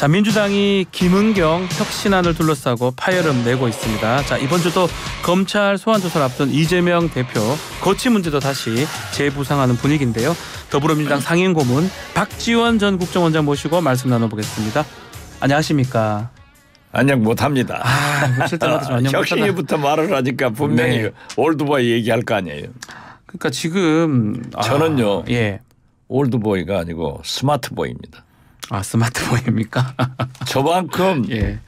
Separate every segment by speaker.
Speaker 1: 자 민주당이 김은경 혁신안을 둘러싸고 파열음 내고 있습니다. 자 이번 주도 검찰 소환 조사를 앞둔 이재명 대표 거치 문제도 다시 재부상하는 분위기인데요. 더불어민주당 상임 고문 박지원 전 국정원장 모시고 말씀 나눠보겠습니다. 안녕하십니까? 안녕 못합니다. 아, 실때 혁신이부터 말을 하니까 분명히 네. 올드보이 얘기할 거 아니에요. 그러니까 지금 아, 저는요. 아, 예. 올드보이가 아니고 스마트보이입니다. 아 스마트폰입니까? 저만큼 예.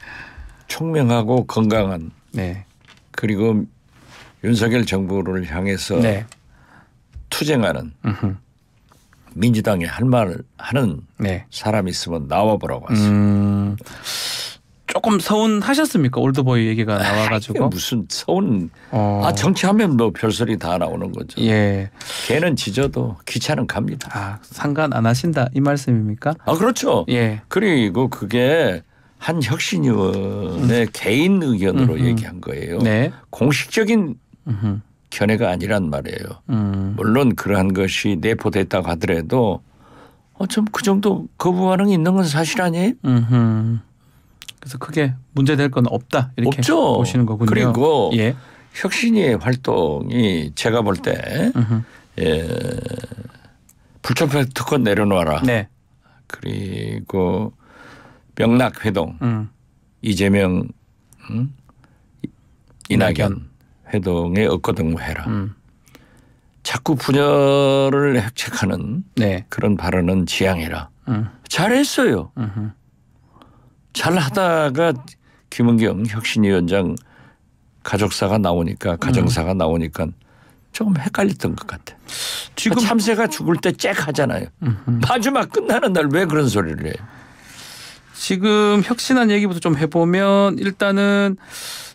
Speaker 1: 총명하고 건강한 네. 그리고 윤석열 정부를 향해서 네. 투쟁하는 으흠. 민주당이 할 말을 하는 네. 사람이 있으면 나와보라고 왔습요 음, 조금 서운하셨습니까? 올드보이 얘기가 나와가지고. 무슨 서운. 어. 아 정치하면 뭐 별소리 다 나오는 거죠. 예. 걔는 지져도 귀찮은 갑니다. 아 상관 안 하신다 이 말씀입니까? 아 그렇죠. 예. 그리고 그게 한 혁신위원의 음. 개인 의견으로 음흠. 얘기한 거예요. 네. 공식적인 음흠. 견해가 아니란 말이에요. 음. 물론 그러한 것이 내포됐다고 하더라도 어, 좀 그 정도 거부 반응이 있는 건 사실 아니에요? 음흠. 그래서 크게 문제될 건 없다 이렇게 없죠. 보시는 거군요. 그리고 예. 혁신이의 활동이 제가 볼때 예, 불청패 특권 내려놓아라. 네. 그리고 명락 회동 음. 이재명 음? 이낙연 회동에 억거등무해라. 음. 자꾸 분열을 핵책하는 네. 그런 발언은 지양해라. 음. 잘했어요. 음흠. 잘 하다가 김은경 혁신위원장 가족사가 나오니까 가정사가 나오니까 조금 헷갈렸던 것 같아. 지금 그러 그러니까 참새가 죽을 때잭 하잖아요. 마지막 끝나는 날 왜 그런 소리를 해? 지금 혁신한 얘기부터 좀 해보면 일단은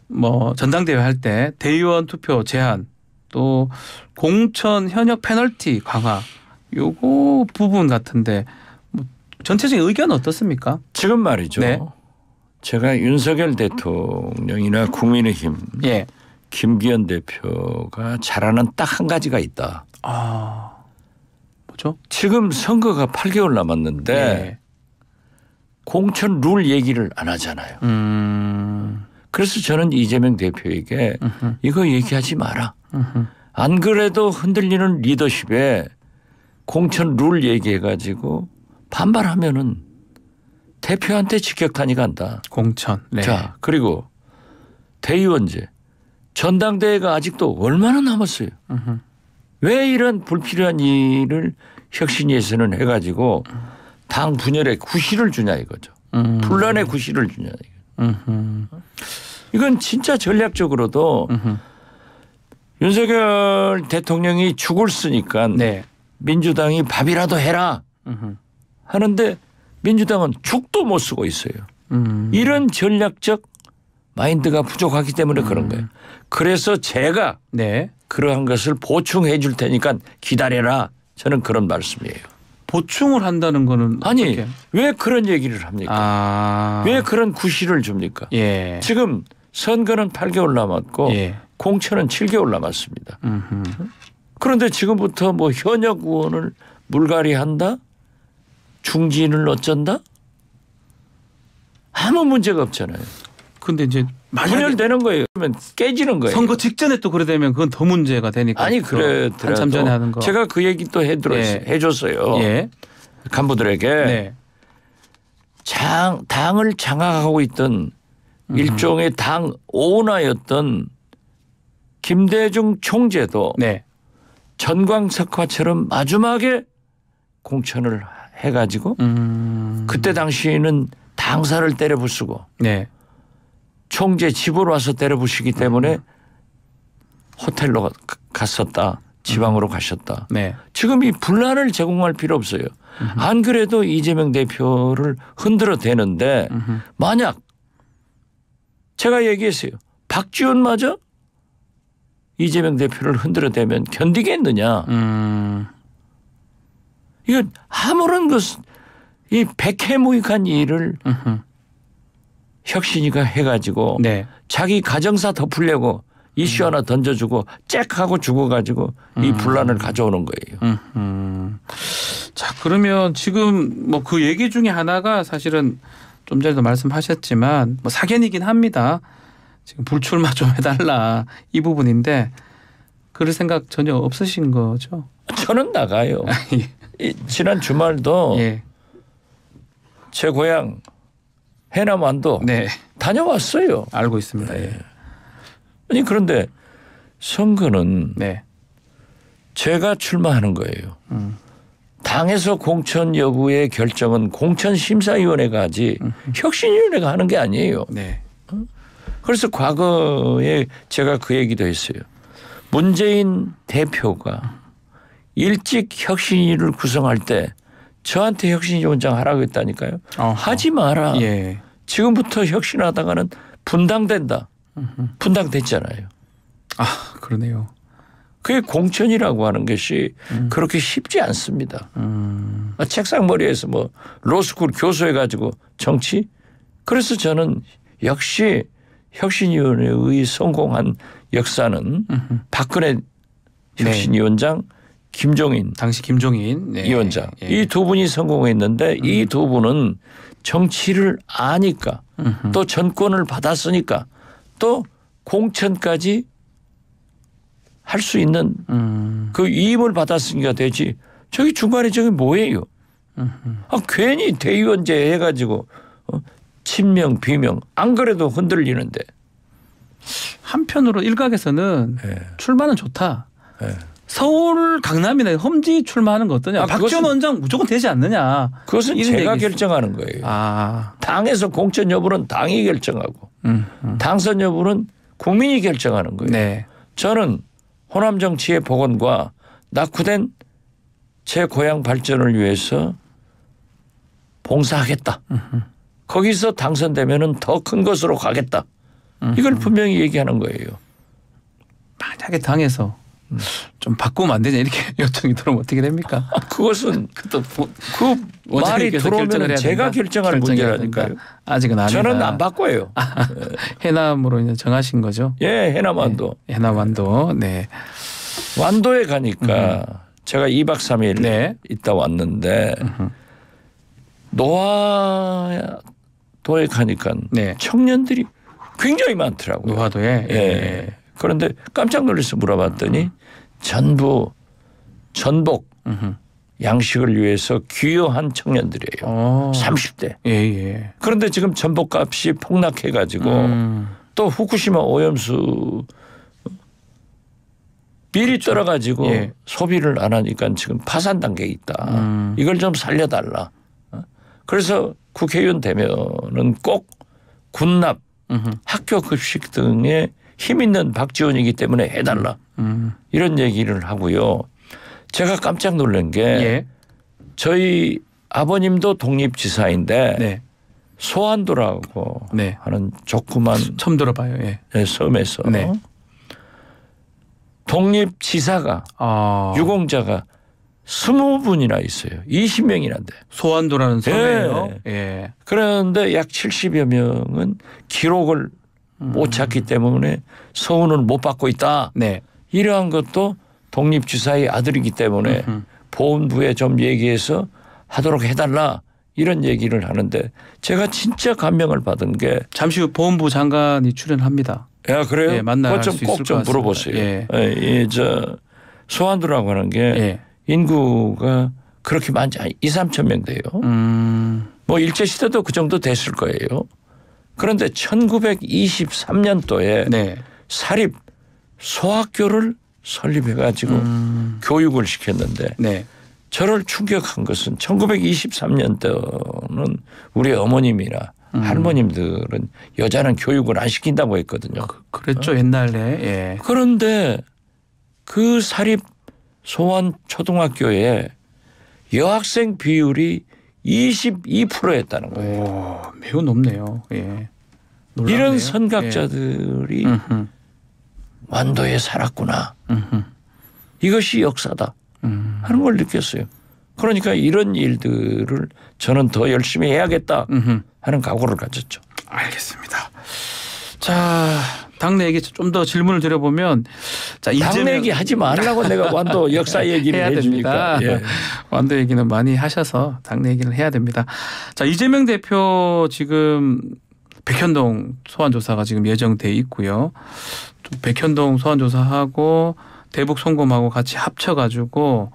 Speaker 1: 뭐 전당대회 할 때 대의원 투표 제한 또 공천 현역 페널티 강화 요거 부분 같은데 전체적인 의견은 어떻습니까? 지금 말이죠. 네. 제가 윤석열 대통령이나 국민의힘 예. 김기현 대표가 잘하는 딱 한 가지가 있다. 아 뭐죠? 지금 선거가 8개월 남았는데 예. 공천 룰 얘기를 안 하잖아요. 음. 그래서 저는 이재명 대표에게 으흠. 이거 얘기하지 마라. 으흠. 안 그래도 흔들리는 리더십에 공천 룰 얘기해가지고 반발하면은 대표한테 직격탄이 간다. 공천. 네. 자 그리고 대의원제 전당대회가 아직도 얼마나 남았어요. 으흠. 왜 이런 불필요한 일을 혁신위에서는 해가지고 당 분열에 구실을 주냐 이거죠. 음. 분란의 구실을 주냐 이거. 음. 이건 진짜 전략적으로도 음. 윤석열 대통령이 죽을 쓰니까 네. 민주당이 밥이라도 해라. 으흠. 하는데 민주당은 죽도 못 쓰고 있어요. 음. 이런 전략적 마인드가 부족하기 때문에 음. 그런 거예요. 그래서 제가 네. 그러한 것을 보충해 줄 테니까 기다려라. 저는 그런 말씀이에요. 보충을 한다는 거는 아니 어떻게? 왜 그런 얘기를 합니까? 아. 왜 그런 구실을 줍니까? 예. 지금 선거는 8개월 남았고 예. 공천은 7개월 남았습니다. 음흠. 그런데 지금부터 뭐 현역 의원을 물갈이한다? 중진을 어쩐다? 아무 문제가 없잖아요. 근데 이제 분열되는 거예요. 그러면 깨지는 거예요. 선거 직전에 또 그래 되면 그건 더 문제가 되니까. 아니 그래 한참 전에 하는 거. 제가 그 얘기 또 해드렸 예. 해줬어요. 예. 간부들에게 네. 장 당을 장악하고 있던 음. 일종의 당 오너였던 김대중 총재도 네. 전광석화처럼 마지막에 공천을 해가지고 음. 그때 당시에는 당사를 때려 부수고 네. 총재 집으로 와서 때려 부시기 때문에 음. 호텔로 갔었다. 지방으로 음. 가셨다. 네. 지금 이 분란을 제공할 필요 없어요. 음안 그래도 이재명 대표를 흔들어 대는데 음 만약 제가 얘기했어요. 박지원마저 이재명 대표를 흔들어 대면 견디겠느냐. 음. 이거 아무런 것은 이 백해무익한 일을 혁신이가 해가지고 네. 자기 가정사 덮으려고 이슈 음. 하나 던져주고 잭 하고 죽어가지고 음. 이 분란을 가져오는 거예요. 음. 자 그러면 지금 뭐 그 얘기 중에 하나가 사실은 좀 전에도 말씀하셨지만 뭐 사견이긴 합니다. 지금 불출마 좀 해달라 이 부분인데 그럴 생각 전혀 없으신 거죠? 저는 나가요. 아, 예. 이 지난 주말도 예. 제 고향 해남안도 네. 다녀왔어요. 알고 있습니다. 예. 아니 그런데 선거는 네. 제가 출마하는 거예요. 음. 당에서 공천 여부의 결정은 공천 심사위원회가 하지 음. 혁신위원회가 하는 게 아니에요. 네. 어? 그래서 과거에 제가 그 얘기도 했어요. 문재인 대표가 음. 일찍 혁신위를 구성할 때 저한테 혁신위원장 하라고 했다니까요. 어허. 하지 마라. 예. 지금부터 혁신하다가는 분당된다. 분당됐잖아요. 아 그러네요. 그게 공천이라고 하는 것이 음. 그렇게 쉽지 않습니다. 음. 아, 책상머리에서 뭐 로스쿨 교수해가지고 정치. 그래서 저는 역시 혁신위원회의 성공한 역사는 으흠. 박근혜 네. 혁신위원장 네. 김종인 당시 김종인 네. 위원장 예. 이두 분이 성공했는데 음. 이두 분은 정치를 아니까 음흠. 또 전권을 받았으니까 또 공천까지 할 수 있는 음. 그 위임을 받았으니까 되지 저기 중간에 저기 뭐예요? 아 괜히 대의원제 해가지고 어? 친명 비명 안 그래도 흔들리는데 한편으로 일각에서는 네. 출마는 좋다. 네. 서울 강남이나 험지 출마하는 거 어떠냐? 아, 박지원 원장 무조건 되지 않느냐? 그것은 제가 결정하는 거예요. 아. 당에서 공천 여부는 당이 결정하고 음, 음. 당선 여부는 국민이 결정하는 거예요. 네. 저는 호남 정치의 복원과 낙후된 제 고향 발전을 위해서 봉사하겠다. 음흠. 거기서 당선되면은 더 큰 것으로 가겠다. 음흠. 이걸 분명히 얘기하는 거예요. 만약에 당에서 좀 바꾸면 안 되냐 이렇게 요청이 들어오면 어떻게 됩니까? 그것은 또그 뭐 말이 들어오면 제가 결정할 문제라니까요. 아직은 아니다. 저는 안 바꿔요. 아, 해남으로 이제 정하신 거죠? 예, 해남 완도. 네, 예, 해남 완도. 네. 완도에 가니까 음. 제가 2박 3일 네. 있다 왔는데 노화도에 가니까 네. 청년들이 굉장히 많더라고요. 노화도에. 예. 예. 예. 그런데 깜짝 놀라서 물어봤더니 전부 전복 양식을 위해서 귀여한 청년들이에요. 오. 어. 30대. 예, 예. 그런데 지금 전복값이 폭락해 가지고 음. 또 후쿠시마 오염수 미리 그렇죠. 떨어가지고 예. 소비를 안 하니까 지금 파산 단계에 있다. 음. 이걸 좀 살려달라. 어? 그래서 국회의원 되면은 꼭 군납, 음흠. 학교 급식 등의 힘 있는 박지원이기 때문에 해달라 음. 음. 이런 얘기를 하고요. 제가 깜짝 놀란 게 예. 저희 아버님도 독립지사인데 네. 소환도라고 네. 하는 조그만 처음 들어봐요. 예. 네, 섬에서 네. 독립지사가 아. 유공자가 스무 분이나 있어요. 이십 명이나데 소환도라는 섬에요. 예. 예. 그런데 약 칠십 여 명은 기록을 못 찾기 때문에 소원을 못 받고 있다. 네. 이러한 것도 독립주사의 아들이기 때문에 으흠. 보훈부에좀 얘기해서 하도록 해달라 이런 얘기를 하는데 제가 진짜 감명을 받은 게 잠시 후보훈부 장관이 출연합니다. 야 아, 그래요? 예, 만날 수 있을 꼭좀 물어보세요. 예. 예, 예 저 소환도라고 하는 게 예. 인구가 그렇게 많지 2, 3천 명 돼요. 음. 뭐 일제 시대도 그 정도 됐을 거예요. 그런데 1923년도에 네. 사립 소학교를 설립해 가지고 음. 교육을 시켰는데 네. 저를 충격한 것은 1923년도는 우리 어머님이나 음. 할머님들은 여자는 교육을 안 시킨다고 했거든요. 그, 랬죠 어? 옛날에. 예. 그런데 그 사립 소원 초등학교에 여학생 비율이 22%였다는 거예요. 오, 매우 높네요. 예. 놀랍네요. 이런 예. 선각자들이 예. 완도에 살았구나. 음흠. 이것이 역사다 음. 하는 걸 느꼈어요. 그러니까 이런 일들을 저는 더 열심히 해야겠다 음흠. 하는 각오를 가졌죠. 알겠습니다. 자, 당내 얘기 좀 더 질문을 드려보면 자 당내 얘기 하지 말라고 내가 완도 역사 얘기를 해야 됩니다. 예. 완도 얘기는 많이 하셔서 당내 얘기를 해야 됩니다. 자 이재명 대표 지금 백현동 소환 조사가 지금 예정돼 있고요. 백현동 소환 조사하고 대북 송금하고 같이 합쳐가지고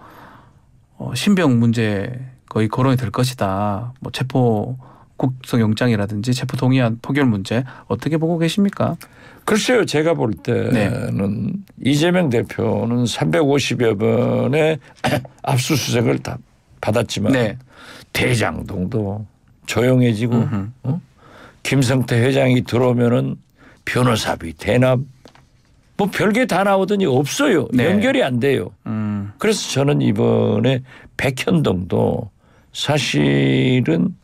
Speaker 1: 어, 신병 문제 거의 거론이 될 것이다. 뭐 체포 구속영장이라든지 체포동의안 포결 문제 어떻게 보고 계십니까? 글쎄요. 제가 볼 네. 때는 네. 이재명 대표는 350여 번의 압수수색을 다 받았지만 네. 대장동도 조용해지고 음흠. 어? 김성태 회장이 들어오면은 변호사비 대납 뭐 별게 다 나오더니 없어요. 네. 연결이 안 돼요. 음. 그래서 저는 이번에 백현동도 사실은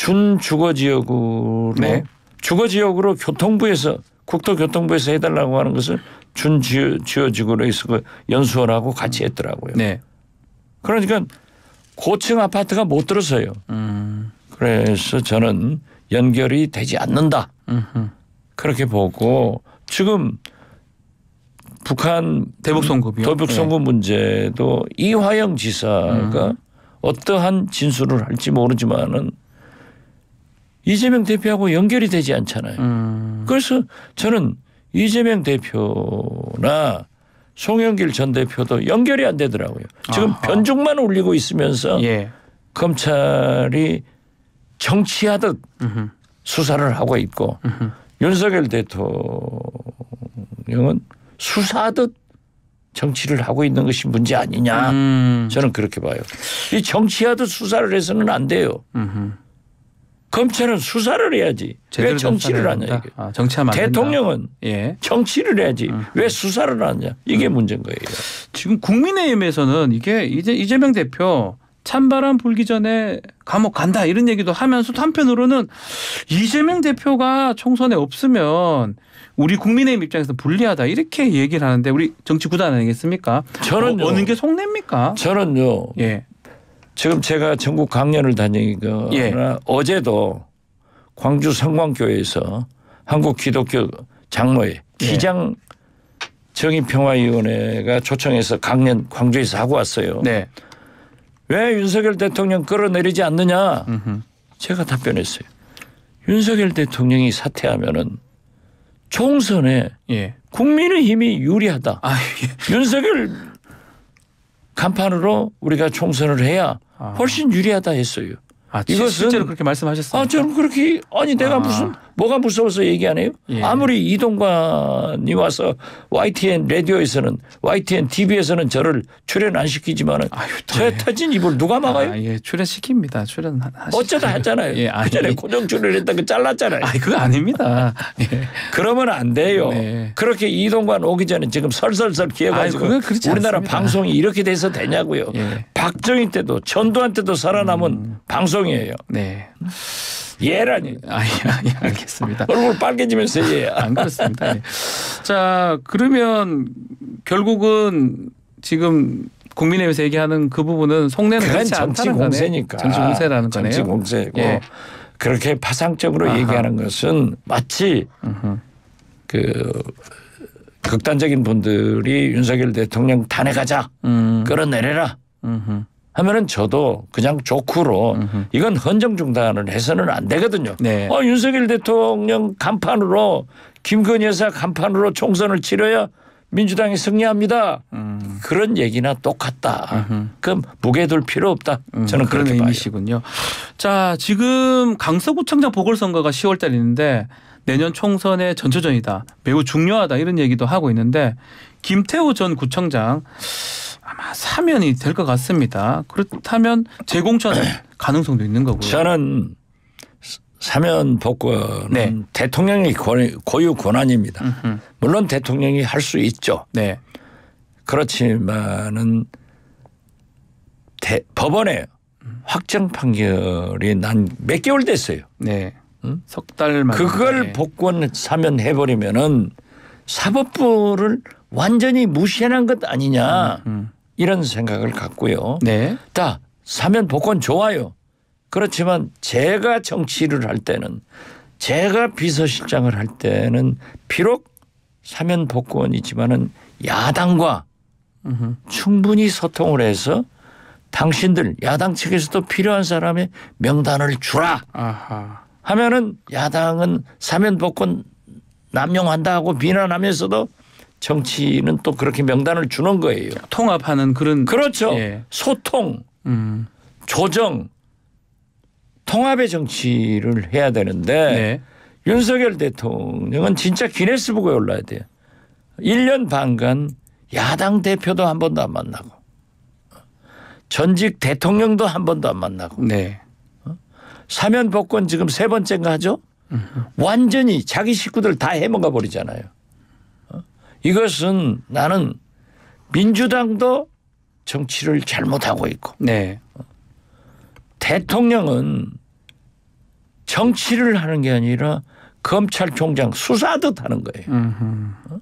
Speaker 1: 준주거 지역으로 네. 주거 지역으로 교통부에서 국토교통부에서 해달라고 하는 것을 준주거지구로 해서 그 연수원하고 같이 했더라고요. 네. 그러니까 고층 아파트가 못 들어서요. 음. 그래서 저는 연결이 되지 않는다. 음흠. 그렇게 보고 지금 북한 대북선급 대북선급 네. 문제도 이화영 지사가 음. 어떠한 진술을 할지 모르지만은 이재명 대표하고 연결이 되지 않잖아요. 음. 그래서 저는 이재명 대표나 송영길 전 대표도 연결이 안 되더라고요. 지금 아하. 변죽만 울리고 있으면서 예. 검찰이 정치하듯 으흠. 수사를 하고 있고 으흠. 윤석열 대통령은 수사하듯 정치를 하고 있는 것이 문제 아니냐 음. 저는 그렇게 봐요. 이 정치하듯 수사를 해서는 안 돼요. 으흠. 검찰은 수사를 해야지. 왜 정치를 하냐. 아, 정치하면 대통령은 예. 정치를 해야지. 음. 왜 수사를 하냐. 이게 음. 문제인 거예요. 지금 국민의힘에서는 이게 이제 이재명 대표 찬바람 불기 전에 감옥 간다 이런 얘기도 하면서 한편으로는 이재명 대표가 총선에 없으면 우리 국민의힘 입장에서 불리하다 이렇게 얘기를 하는데 우리 정치 구단 아니겠습니까? 저는 어, 어느 게속냅니까 저는요. 예. 지금 제가 전국 강연을 다니거나 예. 어제도 광주 성광교회에서 한국 기독교 장로회 예. 기장 정의평화위원회가 초청해서 강연 광주에서 하고 왔어요. 네. 왜 윤석열 대통령 끌어내리지 않느냐? 음흠. 제가 답변했어요. 윤석열 대통령이 사퇴하면은 총선에 예. 국민의힘이 유리하다. 아, 예. 윤석열 간판으로 우리가 총선을 해야 아. 훨씬 유리하다 했어요. 아, 이것은 실제로 그렇게 말씀하셨어요. 아, 저는 그렇게 아니 내가 아. 무슨 뭐가 무서워서 얘기 안 해요? 예. 아무리 이동관이 와서 YTN 라디오에서는 YTN TV에서는 저를 출연 안 시키지만은 저 예. 터진 입을 누가 아, 막아요? 아, 예, 출연 시킵니다. 출연 어쩌다 했잖아요. 예, 그 전에 예. 고정 출연했던 거 잘랐잖아요. 아, 그거 아닙니다. 예. 그러면 안 돼요. 네. 그렇게 이동관 오기 전에 지금 설설설 기어가지고 아유, 우리나라 않습니다. 방송이 이렇게 돼서 되냐고요. 예. 박정희 때도 전두환 때도 살아남은 음. 방송이에요. 네. 예라니. 아, 예, 예 알겠습니다. 얼굴 빨개지면서 예. 안 그렇습니다. 예. 자, 그러면 결국은 지금 국민의힘에서 얘기하는 그 부분은 속내는 그렇지 정치 공세니까. 거네. 정치 공세라는 거네요. 정치 공세고 예. 그렇게 파상적으로 아하. 얘기하는 것은 마치 그 극단적인 분들이 윤석열 대통령 탄핵하자 음. 끌어내려라. 음흠. 하면은 저도 그냥 조크로 이건 헌정 중단을 해서는 안 되거든요. 네. 어, 윤석열 대통령 간판으로 김건희 여사 간판으로 총선을 치러야 민주당이 승리합니다. 음. 그런 얘기나 똑같다. 음흠. 그럼 무게둘 필요 없다. 음, 저는 그런 의미시군요. 봐요. 자, 지금 강서구청장 보궐선거가 10월달 있는데 내년 총선의 전초전이다. 매우 중요하다 이런 얘기도 하고 있는데 김태우전 구청장 아마 사면이 될 것 같습니다. 그렇다면 재공천 가능성도 있는 거고요. 저는 사면 복권은 네. 대통령의 고유 권한입니다. 음흠. 물론 대통령이 할 수 있죠. 네. 그렇지만은 대, 법원에 확정 판결이 난 몇 개월 됐어요. 네. 응? 석달 만 그걸 네. 복권 사면 해버리면은 사법부를 완전히 무시해난 것 아니냐. 음, 음. 이런 생각을 갖고요. 네. 자, 사면 복권 좋아요. 그렇지만 제가 정치를 할 때는 제가 비서실장을 할 때는 비록 사면 복권이지만은 야당과 으흠. 충분히 소통을 해서 당신들 야당 측에서도 필요한 사람의 명단을 주라 아하. 하면은 야당은 사면 복권 남용한다 고 비난하면서도 정치는 또 그렇게 명단을 주는 거예요. 통합하는 그런 그렇죠. 예. 소통, 음. 조정, 통합의 정치를 해야 되는데 네. 윤석열 대통령은 진짜 기네스북에 올라야 돼요. 1년 반간 야당 대표도 한 번도 안 만나고 전직 대통령도 한 번도 안 만나고 네. 어? 사면 복권 지금 세 번째인가 하죠? 완전히 자기 식구들 다 해먹어 버리잖아요. 이것은 나는 민주당도 정치를 잘못하고 있고 네. 대통령은 정치를 하는 게 아니라 검찰총장 수사듯 하는 거예요. 음흠. 어?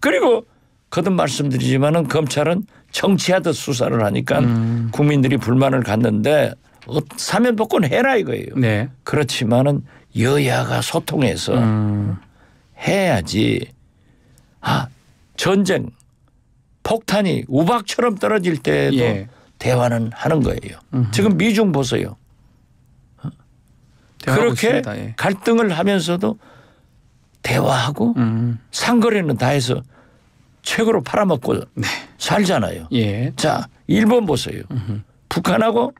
Speaker 1: 그리고 거듭 말씀드리지만은 검찰은 정치하듯 수사를 하니까 음. 국민들이 불만을 갖는데 어, 사면 복권 해라 이거예요. 네. 그렇지만은 여야가 소통해서 음. 해야지. 아 전쟁, 폭탄이 우박처럼 떨어질 때에도 예. 대화는 하는 거예요. 음흠. 지금 미중 보세요. 어? 그렇게 예. 갈등을 하면서도 대화하고 음. 상거래는 다 해서 최고로 팔아먹고 네. 살잖아요. 예. 자, 일본 보세요. 음흠. 북한하고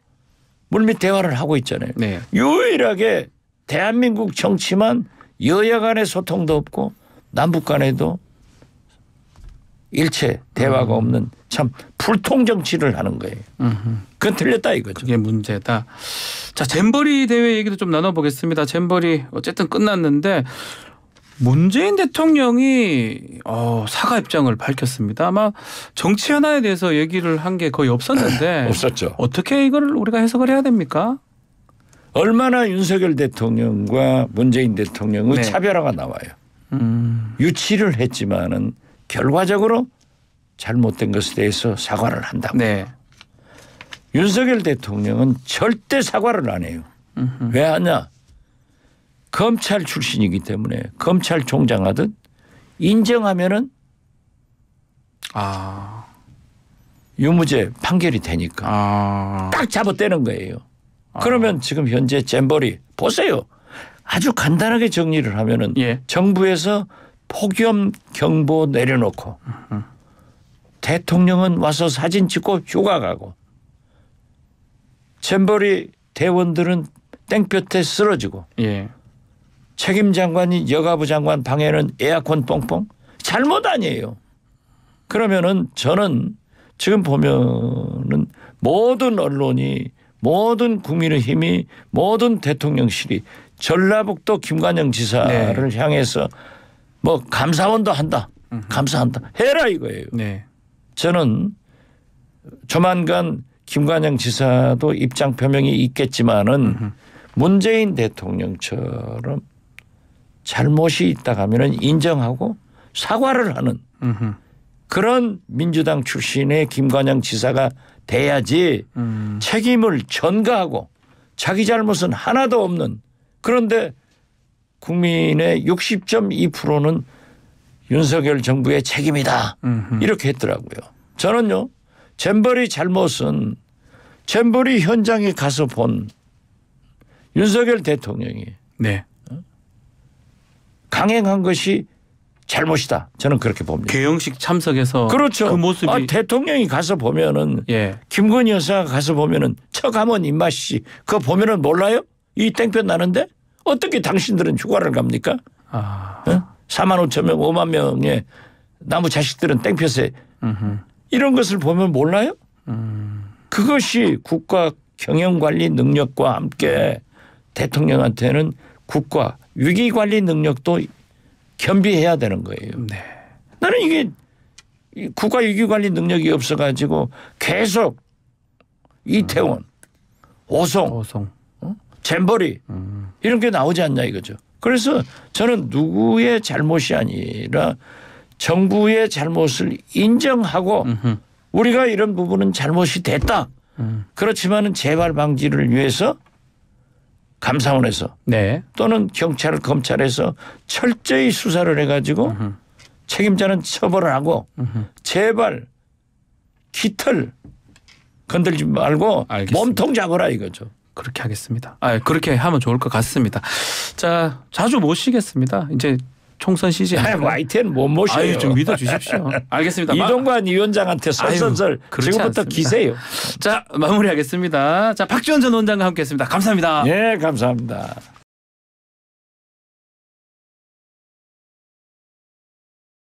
Speaker 1: 물밑 대화를 하고 있잖아요. 네. 유일하게 대한민국 정치만 여야 간의 소통도 없고 남북 간에도 일체 대화가 음. 없는 참 불통 정치를 하는 거예요. 음흠. 그건 틀렸다 이거죠. 그게 문제다. 자 잼버리 대회 얘기도 좀 나눠보겠습니다. 잼버리 어쨌든 끝났는데 문재인 대통령이 어, 사과 입장을 밝혔습니다. 아마 정치 현안에 대해서 얘기를 한 게 거의 없었는데 없었죠. 어떻게 이걸 우리가 해석을 해야 됩니까? 얼마나 윤석열 대통령과 문재인 대통령의 네. 차별화가 나와요. 음. 유치를 했지만은 결과적으로 잘못된 것에 대해서 사과를 한다고. 네. 윤석열 대통령은 절대 사과를 안 해요. 왜 하냐? 검찰 출신이기 때문에 검찰총장 하든 인정하면은 아. 유무죄 판결이 되니까 아. 딱 잡아떼는 거예요. 아. 그러면 지금 현재 잼벌이 보세요. 아주 간단하게 정리를 하면은 예. 정부에서 폭염 경보 내려놓고 대통령은 와서 사진 찍고 휴가 가고 잼버리 대원들은 땡볕에 쓰러지고 예. 책임 장관이 여가부 장관 방에는 에어컨 뽕뽕 잘못 아니에요. 그러면은 저는 지금 보면은 모든 언론이 모든 국민의 힘이 모든 대통령실이 전라북도 김관영 지사를 네. 향해서 뭐 감사원도 한다. 감사한다. 해라 이거예요. 네. 저는 조만간 김관영 지사도 입장 표명이 있겠지만은 으흠. 문재인 대통령처럼 잘못이 있다 하면은 인정하고 사과를 하는 으흠. 그런 민주당 출신의 김관영 지사가 돼야지 음. 책임을 전가하고 자기 잘못은 하나도 없는 그런데 국민의 60.2%는 윤석열 정부의 책임이다. 음흠. 이렇게 했더라고요. 저는요. 잼버리 잘못은 잼버리 현장에 가서 본 윤석열 대통령이 네. 강행한 것이 잘못이다. 저는 그렇게 봅니다. 개영식 참석에서 그렇죠. 그 모습이 아, 대통령이 가서 보면은 예. 김건희 여사가 가서 보면은 처 가면 입맛이 그거 보면은 몰라요? 이 땡볕 나는데 어떻게 당신들은 휴가를 갑니까? 아. 어? 4만 5천 명, 5만 명의 나무 자식들은 땡볕에 음흠. 이런 것을 보면 몰라요? 음. 그것이 국가 경영 관리 능력과 함께 대통령한테는 국가 위기 관리 능력도 겸비해야 되는 거예요. 네. 나는 이게 국가 위기 관리 능력이 없어가지고 계속 이태원, 음. 오송, 오송. 잼버리 음. 이런 게 나오지 않냐 이거죠. 그래서 저는 누구의 잘못이 아니라 정부의 잘못을 인정하고 음흠. 우리가 이런 부분은 잘못이 됐다. 음. 그렇지만은 재발 방지를 위해서 감사원에서 네. 또는 경찰 검찰에서 철저히 수사를 해가지고 음흠. 책임자는 처벌을 하고 음흠. 제발 깃털 건들지 말고 알겠습니다. 몸통 잡아라 이거죠. 그렇게 하겠습니다. 아, 그렇게 하면 좋을 것 같습니다. 자, 자주 모시겠습니다. 이제 총선 시즌. 아니, 뭐 IT는 못 모셔요. 아유, 좀 믿어주십시오. 알겠습니다. 이동관 위원장한테 설설설 지금부터 않습니다. 기세요. 자, 마무리하겠습니다. 자, 박지원 전 원장과 함께했습니다. 감사합니다. 예, 감사합니다.